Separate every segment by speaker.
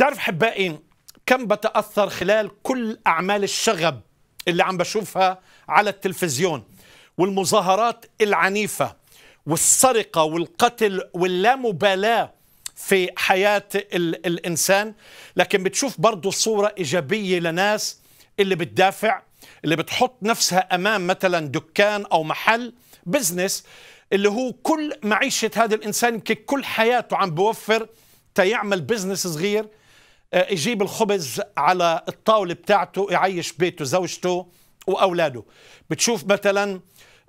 Speaker 1: تعرف حبائي إيه؟ كم بتأثر خلال كل أعمال الشغب اللي عم بشوفها على التلفزيون والمظاهرات العنيفة والسرقة والقتل واللامبالاة في حياة ال الإنسان لكن بتشوف برضو صورة إيجابية لناس اللي بتدافع اللي بتحط نفسها أمام مثلا دكان أو محل بزنس اللي هو كل معيشة هذا الإنسان كل حياته عم بوفر تيعمل بزنس صغير آه، يجيب الخبز على الطاولة بتاعته يعيش بيته زوجته وأولاده بتشوف مثلا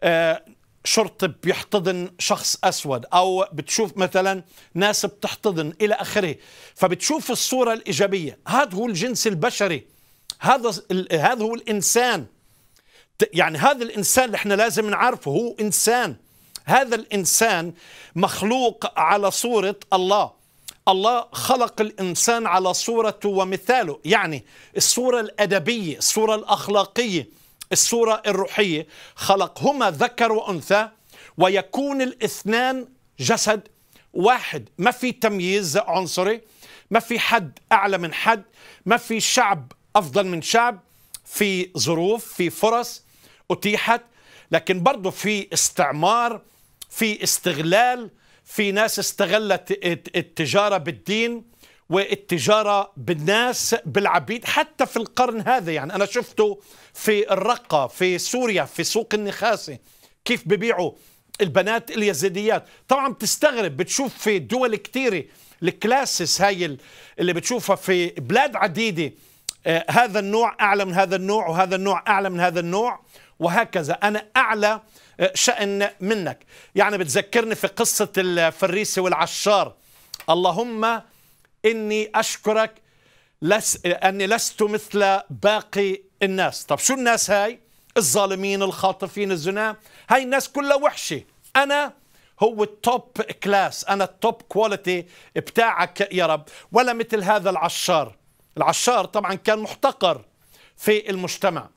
Speaker 1: آه، شرطي بيحتضن شخص أسود أو بتشوف مثلا ناس بتحتضن إلى آخره فبتشوف الصورة الإيجابية هذا هو الجنس البشري هذا هذا هو الإنسان يعني هذا الإنسان اللي احنا لازم نعرفه هو إنسان هذا الإنسان مخلوق على صورة الله الله خلق الإنسان على صورته ومثاله يعني الصورة الأدبية الصورة الأخلاقية الصورة الروحية خلقهما ذكر وأنثى ويكون الاثنان جسد واحد ما في تمييز عنصري ما في حد أعلى من حد ما في شعب أفضل من شعب في ظروف في فرص أتيحت لكن برضه في استعمار في استغلال في ناس استغلت التجارة بالدين والتجارة بالناس بالعبيد حتى في القرن هذا يعني أنا شفته في الرقة في سوريا في سوق النخاسة كيف ببيعوا البنات اليزيديات طبعا بتستغرب بتشوف في دول كتيرة الكلاسس هاي اللي بتشوفها في بلاد عديدة آه، هذا النوع أعلى من هذا النوع وهذا النوع أعلى من هذا النوع وهكذا أنا أعلى آه، شأن منك يعني بتذكرني في قصة الفريسي والعشار اللهم إني أشكرك لس أني لست مثل باقي الناس طب شو الناس هاي الظالمين الخاطفين الزنا هاي الناس كلها وحشة أنا هو التوب كلاس أنا التوب كواليتي بتاعك يا رب ولا مثل هذا العشار العشار طبعا كان محتقر في المجتمع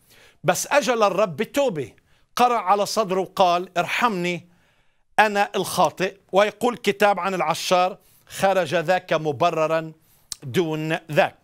Speaker 1: بس أجل الرب بتوبة قرأ على صدره وقال ارحمني أنا الخاطئ ويقول كتاب عن العشار خرج ذاك مبررا دون ذاك